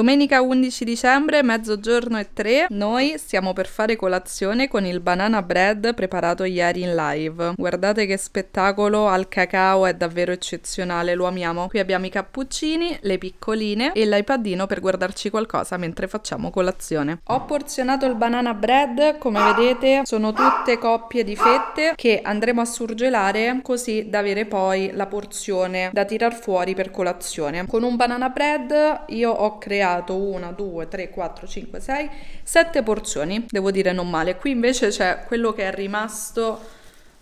Domenica 11 dicembre, mezzogiorno e 3, noi stiamo per fare colazione con il banana bread preparato ieri in live. Guardate che spettacolo al cacao, è davvero eccezionale, lo amiamo. Qui abbiamo i cappuccini, le piccoline e l'iPadino per guardarci qualcosa mentre facciamo colazione. Ho porzionato il banana bread, come vedete sono tutte coppie di fette che andremo a surgelare così da avere poi la porzione da tirar fuori per colazione. Con un banana bread io ho creato tagliato 1, 2, 3, 4, 5, 6, 7 porzioni, devo dire non male. Qui invece c'è quello che è rimasto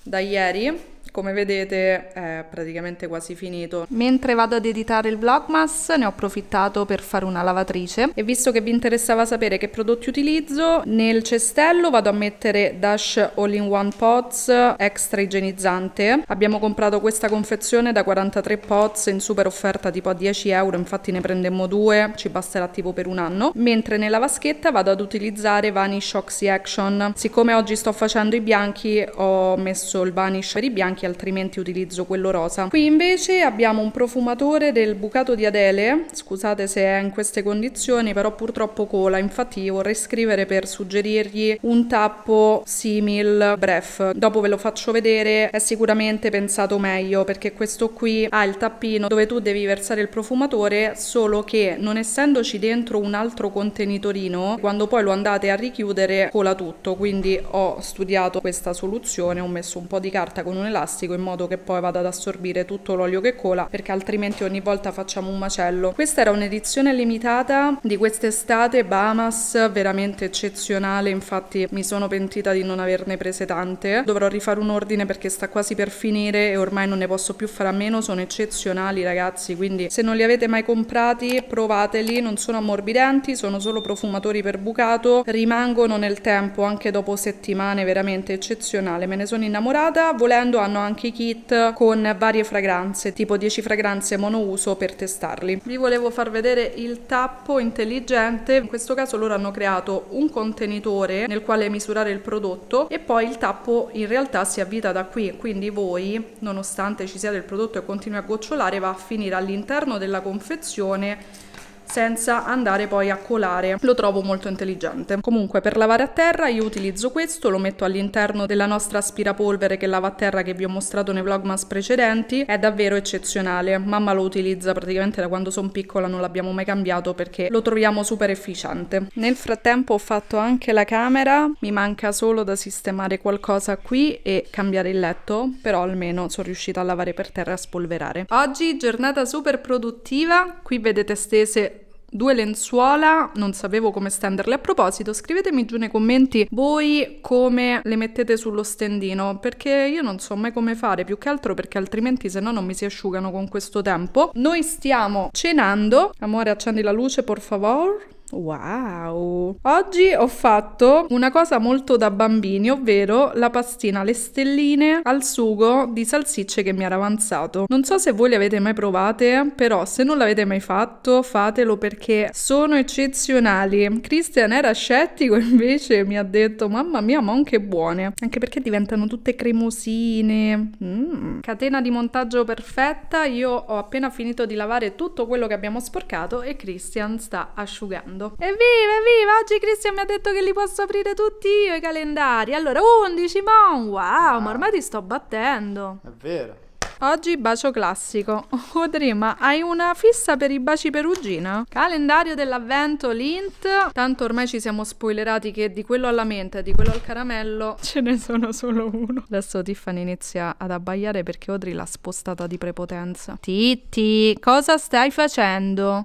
da ieri come vedete è praticamente quasi finito. Mentre vado ad editare il Vlogmas ne ho approfittato per fare una lavatrice e visto che vi interessava sapere che prodotti utilizzo, nel cestello vado a mettere Dash All-in-One Pots extra igienizzante. Abbiamo comprato questa confezione da 43 pots in super offerta tipo a 10 euro, infatti ne prendemmo due, ci basterà tipo per un anno. Mentre nella vaschetta vado ad utilizzare Vanish Oxy Action. Siccome oggi sto facendo i bianchi ho messo il Vanish per i bianchi altrimenti utilizzo quello rosa. Qui invece abbiamo un profumatore del bucato di Adele, scusate se è in queste condizioni, però purtroppo cola, infatti vorrei scrivere per suggerirgli un tappo simil bref. Dopo ve lo faccio vedere, è sicuramente pensato meglio perché questo qui ha il tappino dove tu devi versare il profumatore, solo che non essendoci dentro un altro contenitorino, quando poi lo andate a richiudere cola tutto, quindi ho studiato questa soluzione, ho messo un po' di carta con un elastico plastico in modo che poi vada ad assorbire tutto l'olio che cola perché altrimenti ogni volta facciamo un macello. Questa era un'edizione limitata di quest'estate Bahamas, veramente eccezionale, infatti mi sono pentita di non averne prese tante. Dovrò rifare un ordine perché sta quasi per finire e ormai non ne posso più fare a meno, sono eccezionali ragazzi, quindi se non li avete mai comprati provateli, non sono ammorbidenti, sono solo profumatori per bucato, rimangono nel tempo anche dopo settimane, veramente eccezionale, me ne sono innamorata, volendo hanno sono anche i kit con varie fragranze, tipo 10 fragranze monouso per testarli. Vi volevo far vedere il tappo intelligente, in questo caso loro hanno creato un contenitore nel quale misurare il prodotto e poi il tappo in realtà si avvita da qui, quindi voi nonostante ci sia del prodotto e continui a gocciolare va a finire all'interno della confezione senza andare poi a colare. Lo trovo molto intelligente. Comunque per lavare a terra io utilizzo questo, lo metto all'interno della nostra aspirapolvere che lava a terra che vi ho mostrato nei vlogmas precedenti, è davvero eccezionale. Mamma lo utilizza praticamente da quando sono piccola, non l'abbiamo mai cambiato perché lo troviamo super efficiente. Nel frattempo ho fatto anche la camera, mi manca solo da sistemare qualcosa qui e cambiare il letto, però almeno sono riuscita a lavare per terra e a spolverare. Oggi giornata super produttiva, qui vedete stese Due lenzuola, non sapevo come stenderle. A proposito, scrivetemi giù nei commenti voi come le mettete sullo stendino, perché io non so mai come fare, più che altro perché altrimenti se no non mi si asciugano con questo tempo. Noi stiamo cenando. Amore, accendi la luce, por favor. Wow! Oggi ho fatto una cosa molto da bambini, ovvero la pastina alle stelline al sugo di salsicce che mi era avanzato. Non so se voi le avete mai provate, però se non l'avete mai fatto, fatelo perché sono eccezionali. Christian era scettico, invece mi ha detto "Mamma mia, ma oh, che buone". Anche perché diventano tutte cremosine. Mm. Catena di montaggio perfetta. Io ho appena finito di lavare tutto quello che abbiamo sporcato e Christian sta asciugando mondo. Evviva, evviva! Oggi Cristian mi ha detto che li posso aprire tutti io i calendari. Allora, 11, mon! Wow, ma ormai ti sto battendo. È vero. Oggi bacio classico. Odri, oh, ma hai una fissa per i baci perugina? Calendario dell'avvento, l'int. Tanto ormai ci siamo spoilerati che di quello alla menta e di quello al caramello ce ne sono solo uno. Adesso Tiffany inizia ad abbaiare perché Odri l'ha spostata di prepotenza. Titti, cosa stai facendo?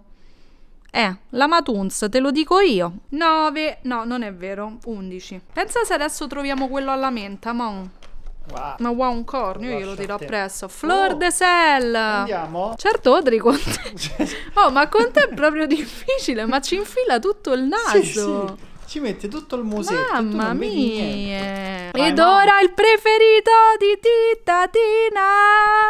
Eh, la Matunz, te lo dico io. 9, no, non è vero, 11. Pensa se adesso troviamo quello alla menta, ma... Wow. Ma wow, un corno, io glielo tiro appresso. Flor oh. de Sel. Andiamo. Certo, Odri, con te... oh, ma con te è proprio difficile, ma ci infila tutto il naso. Sì, sì. Ci mette tutto il musetto Mamma mia Ed mamma. ora il preferito di Tittatina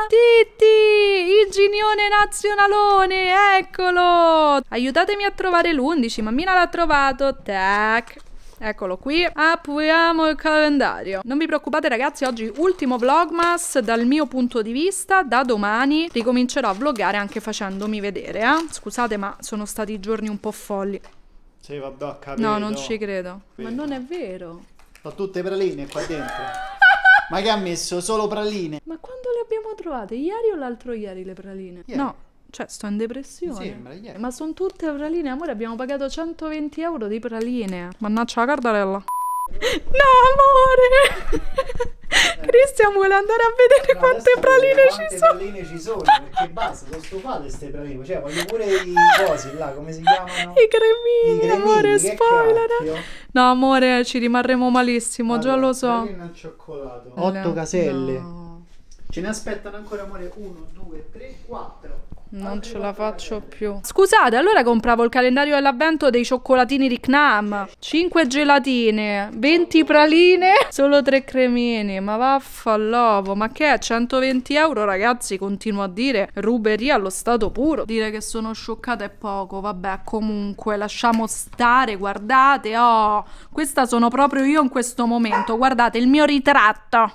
Titti, il ginione nazionalone, eccolo Aiutatemi a trovare l'11, mammina l'ha trovato Tac Eccolo qui, apriamo il calendario. Non vi preoccupate ragazzi, oggi ultimo vlogmas dal mio punto di vista, da domani ricomincerò a vloggare anche facendomi vedere, eh? Scusate ma sono stati giorni un po' folli. Sì, vabbè, capito. No, non ci credo. Vedo. Ma non è vero. Sono tutte praline qua dentro. Ma che ha messo? Solo praline. Ma quando le abbiamo trovate? Ieri o l'altro ieri le praline? Ieri. No, cioè sto in depressione. sembra, ieri. Ma sono tutte praline, amore, abbiamo pagato 120 euro di praline. Mannaccia la cardarella. No, amore! Cristian vuole andare a vedere no, quante praline ci, praline ci sono. perché basta, sono stufate queste praline. Cioè, voglio pure i cosi là, come si chiamano? I cremini, I cremini amore, spoiler. Cacchio? No, amore, ci rimarremo malissimo, allora, già lo so. Al cioccolato. Otto caselle. No. Ce ne aspettano ancora, amore, uno, due, tre, quattro. Non ce la faccio più. Scusate, allora compravo il calendario dell'avvento dei cioccolatini di Knam. 5 gelatine, 20 praline, solo 3 cremini. Ma vaffallovo, ma che è? 120 euro, ragazzi, continuo a dire. Ruberia allo stato puro. Dire che sono scioccata è poco. Vabbè, comunque, lasciamo stare. Guardate, oh, questa sono proprio io in questo momento. Guardate il mio ritratto.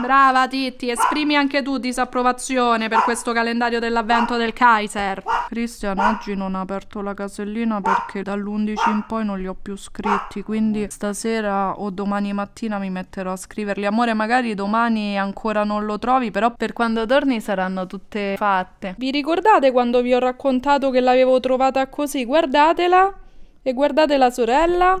Brava Titti, esprimi anche tu disapprovazione per questo calendario dell'avvento del Kaiser. Christian oggi non ha aperto la casellina perché dall'11 in poi non li ho più scritti, quindi stasera o domani mattina mi metterò a scriverli. Amore, magari domani ancora non lo trovi, però per quando torni saranno tutte fatte. Vi ricordate quando vi ho raccontato che l'avevo trovata così? Guardatela e guardate la sorella.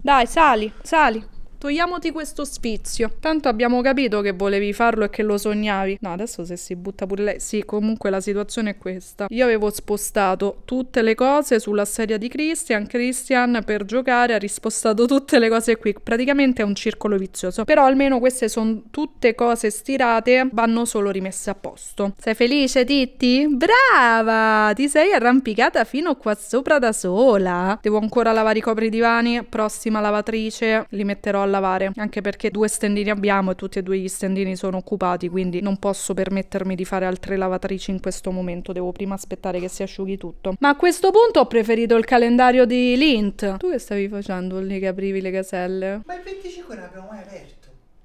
Dai, sali, sali. Togliamoti questo spizio. Tanto abbiamo capito che volevi farlo e che lo sognavi. No, adesso se si butta pure lei. Sì, comunque la situazione è questa. Io avevo spostato tutte le cose sulla sedia di Christian. Christian per giocare ha rispostato tutte le cose qui. Praticamente è un circolo vizioso. Però almeno queste sono tutte cose stirate, vanno solo rimesse a posto. Sei felice, Titti? Brava! Ti sei arrampicata fino qua sopra da sola. Devo ancora lavare i copri divani. Prossima lavatrice. Li metterò a lavare, anche perché due stendini abbiamo e tutti e due gli stendini sono occupati, quindi non posso permettermi di fare altre lavatrici in questo momento, devo prima aspettare che si asciughi tutto. Ma a questo punto ho preferito il calendario di Lint. Tu che stavi facendo lì che aprivi le caselle? Ma il 25 non abbiamo mai aperto.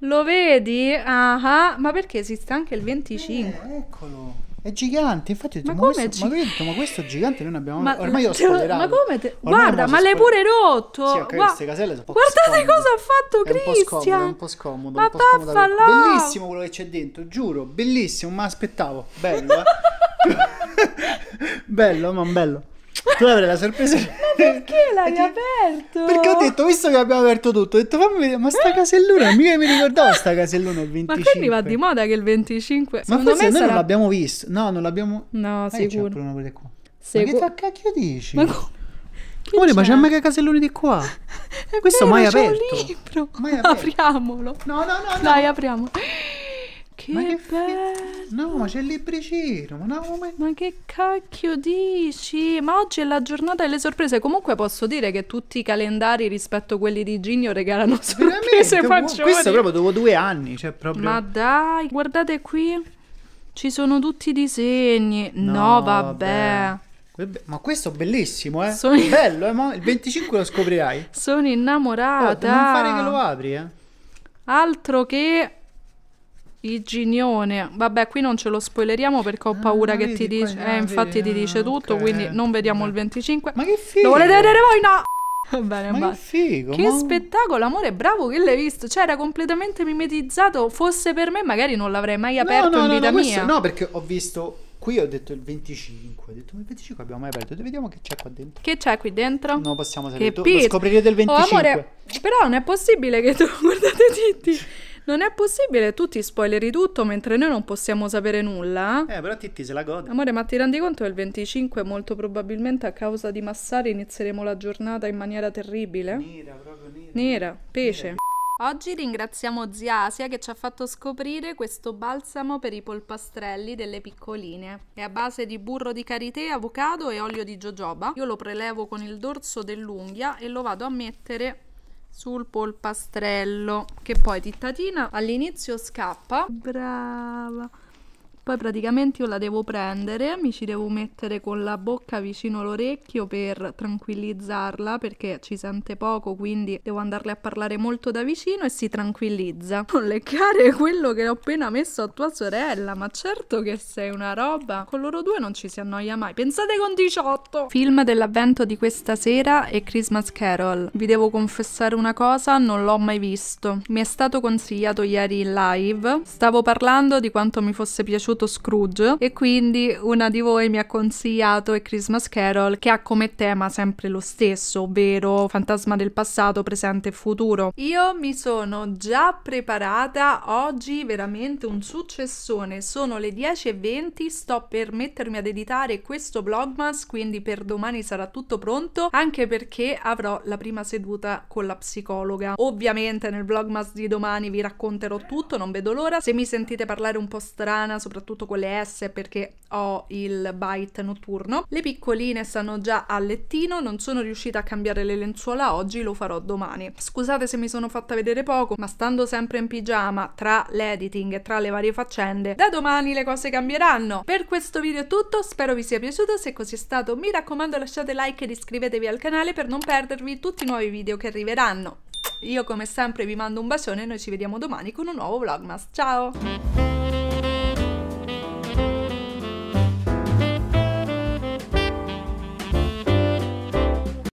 Lo vedi? Ah, ah, ma perché esiste anche il 25? Eh, eccolo. È gigante, infatti ho detto, ma, ma, questo, gi- ma, detto, ma questo, gigante noi ne abbiamo ma, ormai ho spoilerato. Ma come te... Guarda, ma l'hai pure rotto. Sì, okay, Gua- Guardate scomode. cosa ha fatto Cristian. È un po' scomodo, un po' scomodo. Ma Bellissimo quello che c'è dentro, giuro, bellissimo, ma aspettavo. Bello, eh? bello, ma bello. Tu avrai la sorpresa perché l'hai perché, aperto? Perché ho detto, visto che abbiamo aperto tutto, ho detto fammi vedere, ma sta casellona, mica mi ricordavo sta casellona il 25. Ma quindi va di moda che il 25... Ma forse noi sarà... non l'abbiamo visto, no, non l'abbiamo... No, Vai, sicuro. C'è una pure qua. Segu... Ma che cacchio dici? Ma co... Amore, ma c'è mica casellone di qua. Questo vero, mai aperto. Mai aperto. Apriamolo. No, no, no. no. Dai, apriamolo. Che, ma che bello! No, c'è il libricino, ma, no, come... ma che cacchio dici? Ma oggi è la giornata delle sorprese. Comunque posso dire che tutti i calendari rispetto a quelli di Ginio regalano sorprese maggiori. Questo è proprio dopo due anni, cioè proprio... Ma dai, guardate qui, ci sono tutti i disegni. No, no vabbè. vabbè. Ma questo è bellissimo, eh? Sono... Bello, eh? il 25 lo scoprirai. Sono innamorata. Oh, non fare che lo apri, eh? Altro che Iginione, vabbè, qui non ce lo spoileriamo perché ho ah, paura ah, che ti dice. Eh, infatti ti dice ah, tutto, okay. quindi non vediamo il 25. Ma che figo! Lo volete vedere voi? No! bene, ma basta. che figo! Che ma... spettacolo, amore, bravo che l'hai visto! Cioè, era completamente mimetizzato. Fosse per me, magari non l'avrei mai aperto no, no, in no, vita no, questo... mia. No, perché ho visto Qui ho detto il 25, ho detto il 25 abbiamo mai aperto, vediamo che c'è qua dentro. Che c'è qui dentro? No, possiamo sapere, lo scoprirete il 25. Oh, amore, però non è possibile che tu guardate Titti. Non è possibile, tu ti spoileri tutto mentre noi non possiamo sapere nulla. Eh, però Titti se la gode. Amore, ma ti rendi conto che il 25 molto probabilmente a causa di Massari inizieremo la giornata in maniera terribile? Nera, proprio nera. Nera, pece. Nera. Oggi ringraziamo zia Asia che ci ha fatto scoprire questo balsamo per i polpastrelli delle piccoline. È a base di burro di karité, avocado e olio di jojoba. Io lo prelevo con il dorso dell'unghia e lo vado a mettere sul polpastrello che poi tittatina all'inizio scappa brava poi praticamente io la devo prendere, mi ci devo mettere con la bocca vicino all'orecchio per tranquillizzarla perché ci sente poco, quindi devo andarle a parlare molto da vicino e si tranquillizza. Non leccare quello che ho appena messo a tua sorella, ma certo che sei una roba. Con loro due non ci si annoia mai. Pensate con 18! Film dell'avvento di questa sera e Christmas Carol. Vi devo confessare una cosa, non l'ho mai visto. Mi è stato consigliato ieri in live. Stavo parlando di quanto mi fosse piaciuto piaciuto Scrooge e quindi una di voi mi ha consigliato A Christmas Carol che ha come tema sempre lo stesso, ovvero fantasma del passato, presente e futuro. Io mi sono già preparata oggi veramente un successone, sono le 10.20, sto per mettermi ad editare questo vlogmas, quindi per domani sarà tutto pronto, anche perché avrò la prima seduta con la psicologa. Ovviamente nel vlogmas di domani vi racconterò tutto, non vedo l'ora. Se mi sentite parlare un po' strana, soprattutto soprattutto le S perché ho il bite notturno. Le piccoline stanno già a lettino, non sono riuscita a cambiare le lenzuola oggi, lo farò domani. Scusate se mi sono fatta vedere poco, ma stando sempre in pigiama tra l'editing e tra le varie faccende, da domani le cose cambieranno. Per questo video è tutto, spero vi sia piaciuto, se così è stato mi raccomando lasciate like ed iscrivetevi al canale per non perdervi tutti i nuovi video che arriveranno. Io come sempre vi mando un bacione e noi ci vediamo domani con un nuovo Vlogmas. Ciao!